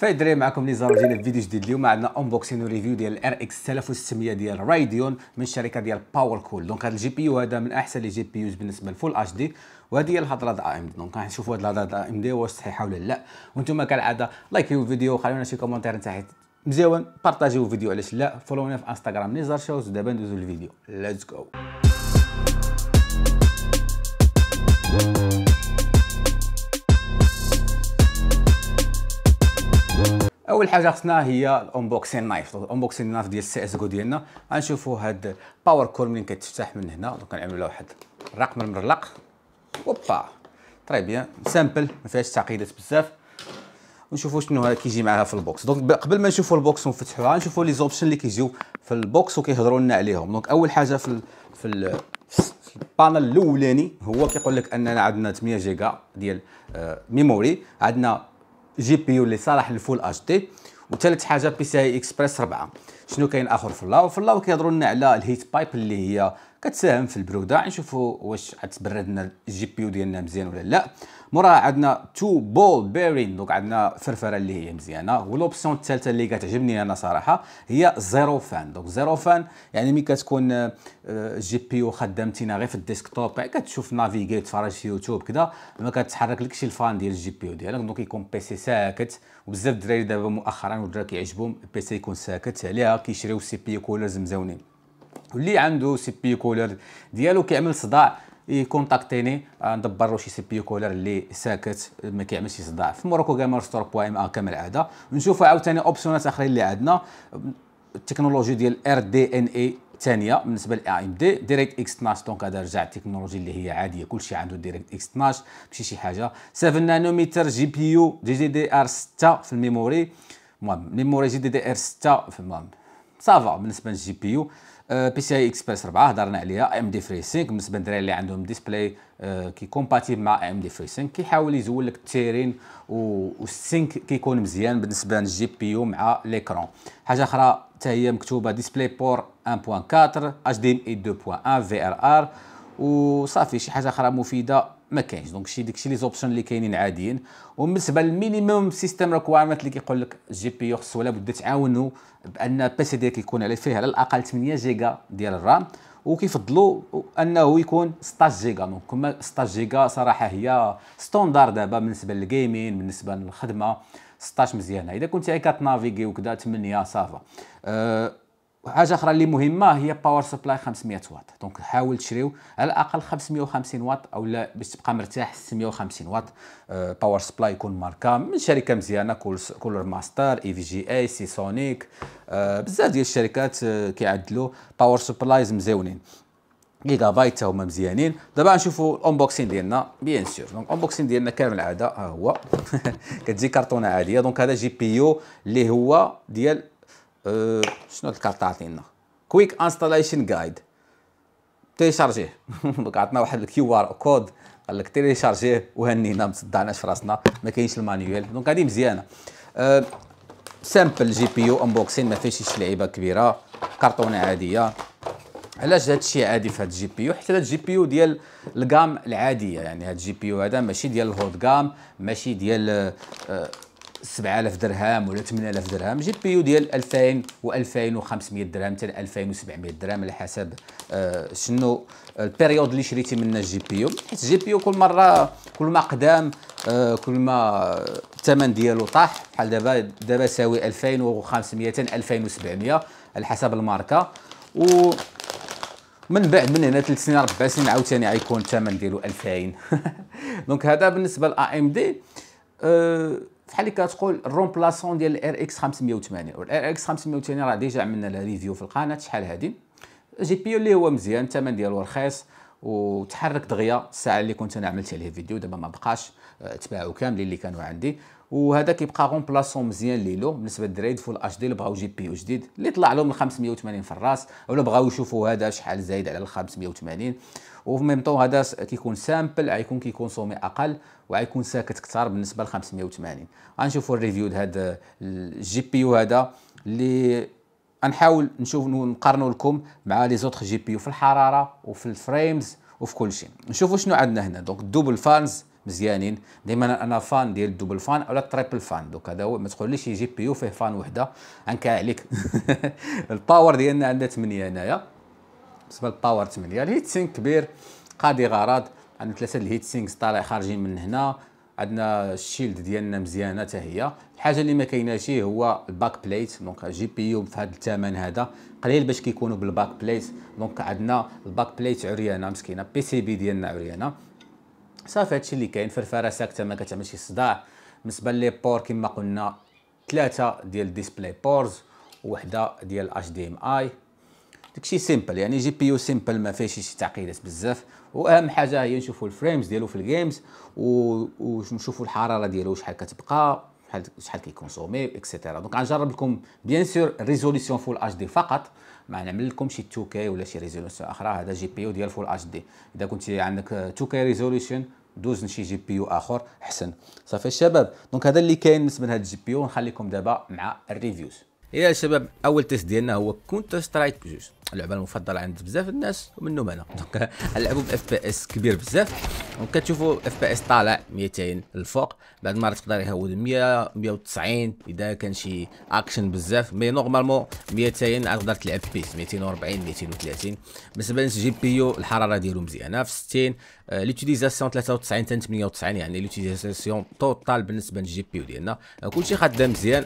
فهي الدراري معكم نزار وجينا في فيديو جديد اليوم عندنا انبوكسين وريفيو ديال الار اكس 3600 ديال رايديون من الشركه ديال باور كول دونك هذا الجي بي يو هذا من احسن لي جي بي يوز بالنسبه للفول اتش دي وهذه هي الهضره ديال ام دونك غنشوفوا هذه الهضره ديال ام دي واش صحيحه ولا لا وانتم كالعاده لايكيو الفيديو وخليونا شي كومونتير تحت مزيون بارطاجيو الفيديو علاش لا فولونا في انستغرام نزار شوز ودابا ندوزو الفيديو ليتس جو اول حاجه خصنا هي الانبوكسين نايف الانبوكسين نايف ديال السي اس جو ديالنا غنشوفوا هاد باور كور منين كتفتح من هنا دونك نعملوا لها واحد الرقم المرلق اوبا طري بيان سامبل ما فيهاش تعقيدات بزاف ونشوفوا شنو كيجي معها في البوكس دونك قبل ما نشوفوا البوكس ونفتحوها نشوفوا لي زوبشن اللي كيجيو في البوكس وكيهضروا لنا عليهم دونك اول حاجه في الـ في, الـ في البانل الاولاني هو كيقول لك اننا عندنا 8 جيجا ديال ميموري آه، عندنا جي بي يو اللي صالح للفول اتش دي وثالث حاجه بي سي اي اكسبريس 4 شنو كاين اخر في اللاو في اللاو كيهضروا لنا على الهيت بايب اللي هي كتساهم في البروده نشوفوا واش غتبرد لنا الجي بي يو ديالنا مزيان ولا لا موراها عندنا تو بول بيرين دونك عندنا فرفره اللي هي مزيانه والاوبسيون الثالثه اللي كتعجبني انا صراحه هي زيرو فان دونك زيرو فان يعني ملي كتكون آه، الجي بي يو خدام غير في الديسكتوب يعني كتشوف نافيغي تفرج في يوتيوب كذا ما كتحرك لكش الفان ديال الجي بي يو ديالك دونك يكون سي ساكت وبزاف الدراري دابا مؤخرا والدراري كيعجبهم البيسي يكون ساكت عليها كيشريو سي بي كولرز مزاونين واللي عنده سي بي كولر ديالو كيعمل صداع يكونتاكتيني ندبر له شي سي بي كولر اللي ساكت ما كيعملش صداع في موروكو جيمر ستور ام ا كما العاده نشوفوا عاوتاني اوبسيونات اخرين اللي عندنا التكنولوجيا ديال ار دي ان اي الثانيه بالنسبه للاي ام دي ديريكت اكس 12 دونك هذا رجع التكنولوجي اللي هي عاديه كلشي عنده ديريكت اكس 12 ماشي شي حاجه 7 نانومتر جي بي يو دي جي دي ار 6 في الميموري المهم ميموري جي دي دي ار 6 في المهم صافا بالنسبه للجي بي يو بي سي اي اكسبريس 4 هضرنا عليها ام دي فري 5 بالنسبه للدراري اللي عندهم ديسبلاي آه، كي كومباتيبل مع ام دي فري 5 كيحاول يزول لك التيرين والسينك كيكون مزيان بالنسبه للجي بي يو مع ليكرون حاجه اخرى حتى هي مكتوبه ديسبلاي بور 1.4 اتش دي ام اي 2.1 في ار ار وصافي شي حاجه اخرى مفيده ما كاينش دونك شي داكشي لي زوبسيون اللي كاينين عاديين وبالنسبه للمينيموم سيستم ريكوايرمنت اللي كيقول لك جي بي يو خصو ولا تعاونوا بان بي سي ديالك يكون عليه فيه على الاقل 8 جيجا ديال الرام وكيفضلوا انه يكون 16 جيجا دونك كما 16 جيجا صراحه هي ستوندار دابا بالنسبه للجيمين بالنسبه للخدمه 16 مزيانه اذا كنت عيكات نافيغي وكذا 8 صافا أه حاجه اخرى اللي مهمه هي باور سبلاي 500 واط دونك حاول تشريو على الاقل 550 واط او لا باش تبقى مرتاح 650 واط باور آه، سبلاي يكون ماركه من شركه مزيانه كولر ماستر اي في جي اي سي سونيك بزاف ديال الشركات آه، كيعدلوا باور سبلايز مزيونين جيجا بايت تا هما مزيانين دابا غنشوفوا الاونبوكسين ديالنا بيان سور دونك الاونبوكسين ديالنا كامل العاده ها هو كتجي كرتونه عاديه دونك هذا جي بي يو اللي هو ديال أه شنو الكارت عطينا كويك انستاليشن جايد تيليشارجيه دوك عطنا واحد الكيو ار كود قال لك تيليشارجيه وهنينا ما صدعناش في راسنا ما كاينش المانيوال دونك هذه مزيانه أه سامبل جي بي يو انبوكسين ما فيهش لعيبه كبيره كرتونه عاديه علاش هذا الشيء عادي في هذا الجي بي يو حتى هذا الجي بي يو ديال الكام العاديه يعني هذا الجي بي يو هذا ماشي ديال الهوت كام ماشي ديال أه 7000 درهم ولا 8000 درهم جي بي يو ديال 2000 و2500 درهم حتى 2700 درهم على حسب آه، شنو آه، البيريود اللي شريتي منها الجي بي يو حيت الجي بي يو كل مره كل ما قدام آه، كل ما الثمن ديالو طاح بحال دابا دابا يساوي 2500 2700 على حسب الماركه و من بعد من هنا 3 سنين 4 سنين عاوتاني غيكون الثمن ديالو 2000 دونك هذا بالنسبه ل ام دي أه بحال اللي كتقول الرومبلاسون ديال الار اكس 580 والار اكس 580 راه ديجا عملنا لها ريفيو في القناه شحال هادي جي بي يو اللي هو مزيان الثمن ديالو رخيص وتحرك دغيا الساعه اللي كنت انا عملت عليه فيديو دابا ما بقاش آه، تباعو كاملين اللي كانوا عندي وهذا كيبقى غومبلاسون مزيان ليلو بالنسبه للدراري يدفوا الاتش دي اللي بغاو جي بي يو جديد اللي طلع لهم ال 580 في الراس ولا بغاو يشوفوا هذا شحال زايد على ال 580 وفي ميم طون هذا كيكون سامبل غيكون كيكونسومي اقل وغيكون ساكت اكثر بالنسبه ل 580 غنشوفوا الريفيو هذا الجي بي يو هذا اللي غنحاول نشوف نقارنوا لكم مع لي زوتر جي بي يو في الحراره وفي الفريمز وفي كل شيء نشوفوا شنو عندنا هنا دونك دوبل فانز مزيانين دائما انا فان ديال الدوبل فان اولا التريبل فان دوك هذا هو ما تقوليش جي بي يو فيه فان وحده انكا عليك الباور ديالنا عندنا 8 هنايا بالنسبه للباور 8 الهيت سينك كبير قاضي غرض عندنا ثلاثه الهيت سينكس طالع خارجين من هنا عندنا الشيلد ديالنا مزيانه حتى هي الحاجه اللي ما كايناش هو الباك بليت دونك جي بي يو في هذا الثمن هذا قليل باش كيكونوا بالباك بليت دونك عندنا الباك بليت عريانه مسكينه بي سي بي ديالنا عريانه صافي هادشي اللي كاين فرفاره ساكته ما كتعمل شي صداع بالنسبه لي بور كما قلنا ثلاثه ديال ديسبلاي بورز وحده ديال اتش دي ام اي داكشي سيمبل يعني جي بي يو سيمبل ما فيهش شي تعقيدات بزاف واهم حاجه هي نشوفو الفريمز ديالو في الجيمز و نشوفو الحراره ديالو شحال كتبقى شحال شحال كيكونسومي اكسيتيرا دونك غنجرب لكم بيان سور ريزوليسيون فول اتش دي فقط ما نعمل لكم شي 2 كي ولا شي ريزوليسيون اخرى هذا جي بي يو ديال فول اتش دي اذا كنت عندك 2 كي ريزوليسيون دوز لشي جي بي يو اخر احسن صافي الشباب دونك هذا اللي كاين بالنسبه لهذا الجي بي يو نخليكم دابا مع الريفيوز يا شباب اول تيست ديالنا هو كونتر سترايك بجوج اللعبه المفضله عند بزاف الناس ومنهم انا دونك غنلعبوا باف بي اس كبير بزاف وكتشوفوا اف بي اس طالع 200 للفوق بعد ما تقدر يهود 100 190 اذا كان شي اكشن بزاف مي نورمالمون 200 تقدر تلعب بيس 240 230 بالنسبه للجي بي يو الحراره ديالو مزيانه في 60 ليوتيزاسيون ليوتيليزاسيون 93 حتى 98 يعني ليوتيليزاسيون توتال بالنسبه للجي بي يو ديالنا آه، كلشي خدام مزيان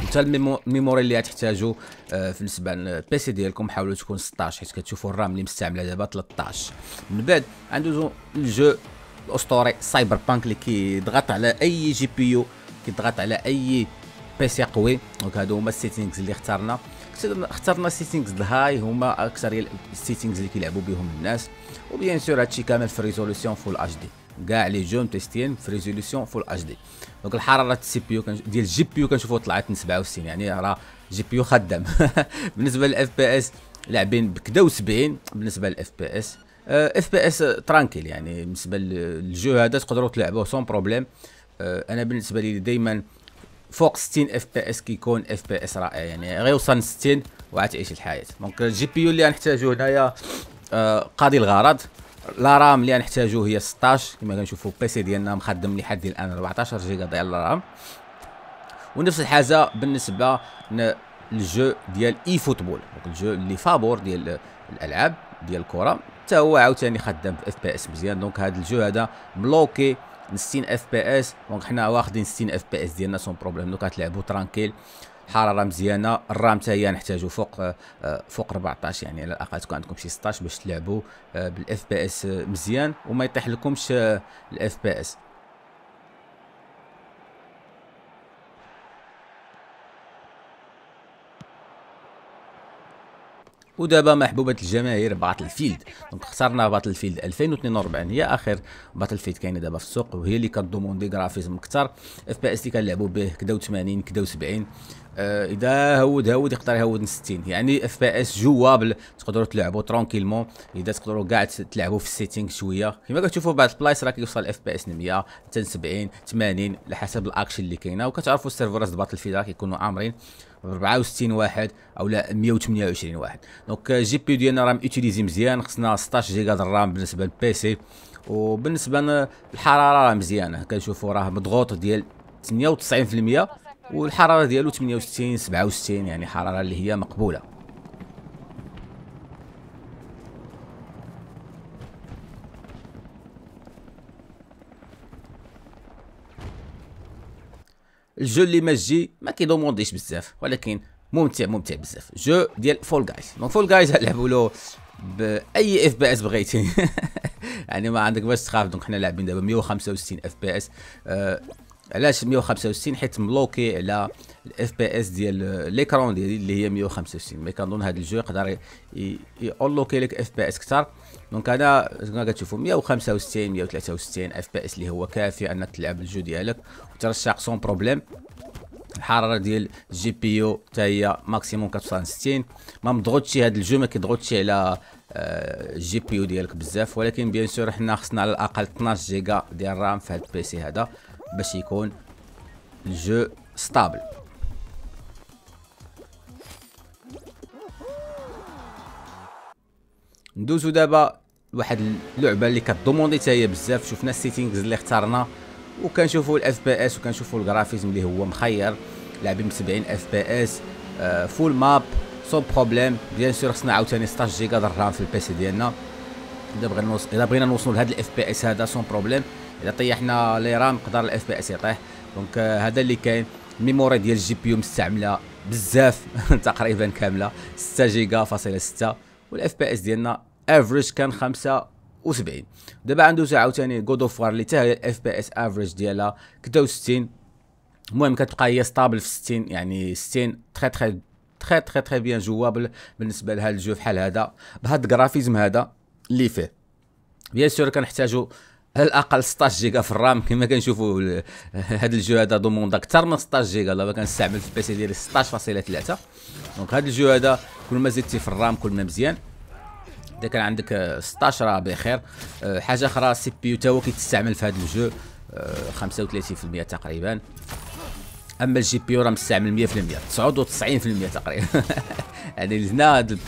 حتى الميموري اللي غتحتاجوا آه، في بالنسبه للبي سي ديالكم حاولوا تكون 16 حيت كتشوفوا الرام اللي مستعمله دابا 13 من بعد غندوزو الجو الاسطوري سايبر بانك اللي كيضغط على اي جي بي يو كيضغط على اي بي سي قوي دونك هادو هما السيتينغز اللي اخترنا اخترنا السيتينغز الهاي هما اكثر السيتينغز اللي كيلعبوا بهم الناس وبيان سور هادشي كامل في ريزولوسيون فول اتش دي كاع لي جوم تيستيين في ريزوليسيون فول اتش دي دونك الحراره السي بي يو ديال الجي بي يو كنشوفو طلعت من 67 يعني راه جي بي يو خدام بالنسبه للاف بي اس لاعبين بكدا و70 بالنسبه للاف بي اس اف بي اس ترانكيل يعني بالنسبه للجو هذا تقدروا تلعبوه سون بروبليم آه، انا بالنسبه لي دائما فوق 60 اف بي اس كيكون اف بي اس رائع يعني غيوصل 60 وعتعيش الحياه دونك الجي بي يو اللي غنحتاجو هنايا آه، قاضي الغرض لا رام اللي غنحتاجو هي 16 كما كنشوفو البي سي ديالنا مخدم لحد الان 14 جيجا ديال الرام ونفس الحاجه بالنسبه للجو ديال اي فوتبول دونك الجو اللي فابور ديال الالعاب ديال الكره حتى هو عاوتاني خدام في اف بي اس مزيان دونك هذا الجو هذا بلوكي 60 اف بي اس دونك حنا واخدين 60 اف بي اس ديالنا سون بروبليم دونك غتلعبو ترانكيل حراره مزيانه الرام حتى هي نحتاجو فوق آه، فوق 14 يعني على الاقل تكون عندكم شي 16 باش تلعبوا آه، بالاف بي اس مزيان وما يطيح لكمش الاف بي اس ودابا محبوبه الجماهير باتل فيلد دونك اخترنا باتل فيلد 2042 هي اخر باتل فيلد كاينه دابا في السوق وهي اللي كدوموندي غرافيزم اكثر اف بي اس اللي كنلعبوا به كدا 80 كدا 70 آه، اذا هود هود يقدر يهود من 60 يعني اف بي اس جوابل تقدروا تلعبوا ترونكيلمون اذا تقدروا كاع تلعبوا في السيتينغ شويه كما كتشوفوا بعض البلايص راه كيوصل اف بي اس 100 حتى 70 80 على حسب الاكشن اللي كاينه وكتعرفوا السيرفرات باتل فيلد راه كيكونوا عامرين 64 واحد او لا 128 واحد دونك آه، جي بي ديالنا راه ميتيليزي مزيان خصنا 16 جيجا الرام بالنسبه للبي سي وبالنسبه للحراره راه مزيانه كنشوفوا راه مضغوط ديال 98% والحراره ديالو 68 67 يعني حراره اللي هي مقبوله الجو اللي ماجي ما كيدومونديش بزاف ولكن ممتع ممتع بزاف جو ديال فول جايز دونك فول جايز غنلعبوا له باي اف بي اس بغيتي يعني ما عندك باش تخاف دونك حنا لاعبين دابا 165 اف بي اس علاش 165 حيت مبلوكي على الاف بي اس ديال ليكرون ديالي اللي هي 165 مي كنظن هذا الجو يقدر يولوكي لك اف بي اس كثر دونك انا كما كتشوفوا 165 163 اف بي اس اللي هو كافي انك تلعب الجو ديالك وترشق سون بروبليم الحراره ديال الجي بي يو حتى هي ماكسيموم كتوصل 60 ما مضغوطش هذا الجو ما كيضغطش على الجي بي يو ديالك بزاف ولكن بيان سور حنا خصنا على الاقل 12 جيجا ديال الرام في هذا البي سي هذا باش يكون الجو ستابل ندوزو دابا لواحد اللعبه اللي كدوموندي حتى هي بزاف شفنا السيتينغز اللي اخترنا وكنشوفوا الاف بي اس وكنشوفوا الجرافيزم اللي هو مخير لاعبين ب 70 اف بي اس فول ماب سو بروبليم بيان سور خصنا عاوتاني 16 جيجا د الرام في البيسي ديالنا الا بغينا نوصل الا بغينا نوصلوا لهاد الاف بي اس هذا سون بروبليم الا طيحنا لي رام يقدر الاف بي اس يطيح دونك هذا اللي كاين الميموري ديال الجي بي يو مستعمله بزاف تقريبا كامله 6 جيجا فاصله 6 والاف بي اس ديالنا افريج كان 75 دابا عنده عاوتاني جود اوف وار اللي حتى هي الاف بي اس افريج ديالها 66 المهم كتبقى هي ستابل في 60 يعني 60 تري تري تري تري تري بيان جوابل بالنسبه لهذا الجو بحال هذا بهذا الجرافيزم هذا اللي فيه بيان سور كنحتاجو على الاقل 16 جيجا في الرام كما كنشوفوا هذا الجو هذا دوموند اكثر من 16 جيجا دابا كنستعمل في البيسي ديالي 16.3 دونك هذا الجو هذا كل ما زدتي في الرام كل ما مزيان اذا كان عندك 16 راه بخير آه، حاجه اخرى السي بي يو تا هو كيتستعمل في هذا الجو 35% آه، تقريبا اما الجي بي يو راه مستعمل 100% 99% تقريبا يعني هنا هاد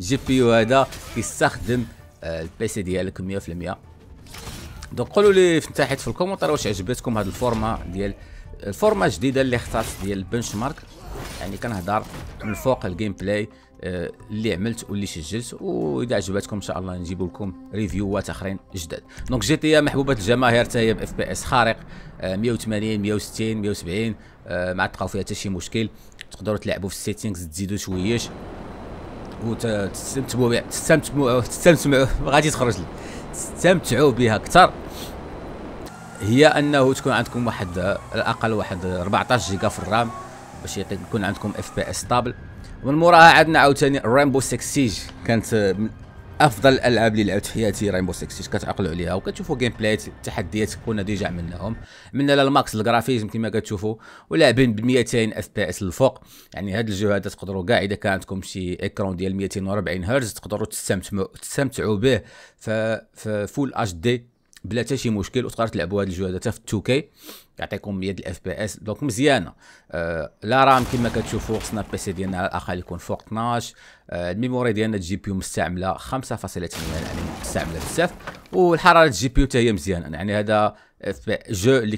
الجي بي يو هذا كيستخدم آه، البيسي ديالك 100% دونك قولوا لي في تحت في الكومنتار واش عجبتكم هذه الفورما ديال الفورما الجديده اللي اختارت ديال البنش مارك يعني كنهضر من فوق الجيم بلاي آه، اللي عملت واللي سجلت واذا عجبتكم ان شاء الله نجيب لكم ريفيوات اخرين جداد دونك جي تي إيه محبوبه الجماهير حتى هي باف بي اس خارق 180 160 170 ما تلقاو فيها حتى شي مشكل تقدروا تلعبوا في السيتينغز تزيدوا شويش وتستمتعوا تستمتعوا تستمتعوا غادي تخرج لي تستمتعوا بها اكثر هي انه تكون عندكم واحد على الاقل واحد 14 جيجا في الرام باش يكون عندكم اف بي اس طابل ومن موراها عندنا عاوتاني رامبو 6 سيج كانت افضل الالعاب اللي لعبت في حياتي رينبو 6 كتعقلوا عليها وكتشوفوا جيم بلاي التحديات كنا ديجا عملناهم عملنا للماكس الجرافيزم كما كتشوفوا ولاعبين ب 200 اف بي اس للفوق يعني هاد هذا تقدروا كاع اذا كان عندكم شي اكرون ديال 240 هرتز تقدروا تستمتعوا تستمتعوا به في فول اتش دي بلا حتى شي مشكل وتقدر تلعبوا هاد هذا حتى في 2 كي يعطيكم 100 الاف بي اس دونك مزيانه آه لا رام كما كتشوفوا خصنا سي ديالنا على الاقل يكون فوق 12 آه الميموري ديالنا الجي بي يو مستعمله 5.8 يعني مستعمله بزاف والحراره الجي بي يو حتى هي مزيانه يعني هذا جو اللي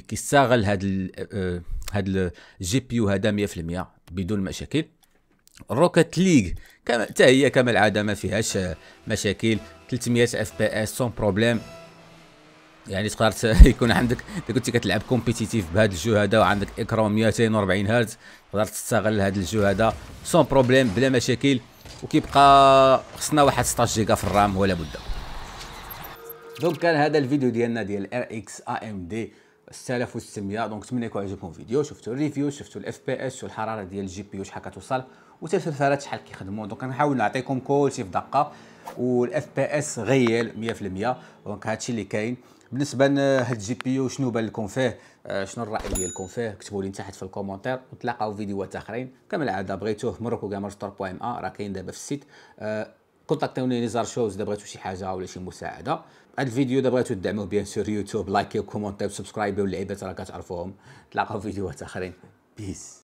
كيستغل آه، هذا هذا الجي بي يو هذا 100% بدون مشاكل روكت ليغ حتى هي كما العاده ما فيهاش مشاكل 300 اف بي اس سون بروبليم يعني تقدر يكون عندك انت كنتي كتلعب كومبيتيتيف بهذا الجو هذا وعندك اكرام 240 هرتز تقدر تستغل هذا الجو هذا سون بروبليم بلا مشاكل وكيبقى خصنا واحد 16 جيجا في الرام ولا بد دونك كان هذا الفيديو ديالنا ديال ار اكس ام دي 6600 دونك نتمنى يكون عجبكم الفيديو شفتوا الريفيو شفتوا الاف بي اس والحراره ديال الجي بي يو شحال كتوصل وتسلسلات شحال كيخدموا دونك نحاول نعطيكم كلشي في دقه والاف بي اس غيال 100% دونك هادشي اللي كاين بالنسبه لهاد الجي بي يو شنو بان لكم فيه آه، شنو الراي ديالكم فيه كتبوا لي تحت في الكومونتير وتلاقاو فيديوهات اخرين كما العاده بغيتوه مروكو كامر ستور بوين ا راه كاين دابا في السيت آه، كونتاكتوني لي شوز اذا بغيتو شي حاجه ولا شي مساعده هاد الفيديو اذا بغيتو تدعموه بيان سور يوتيوب لايك كومونتيو وسبسكرايب واللعيبات راه كتعرفوهم تلاقاو فيديوهات اخرين بيس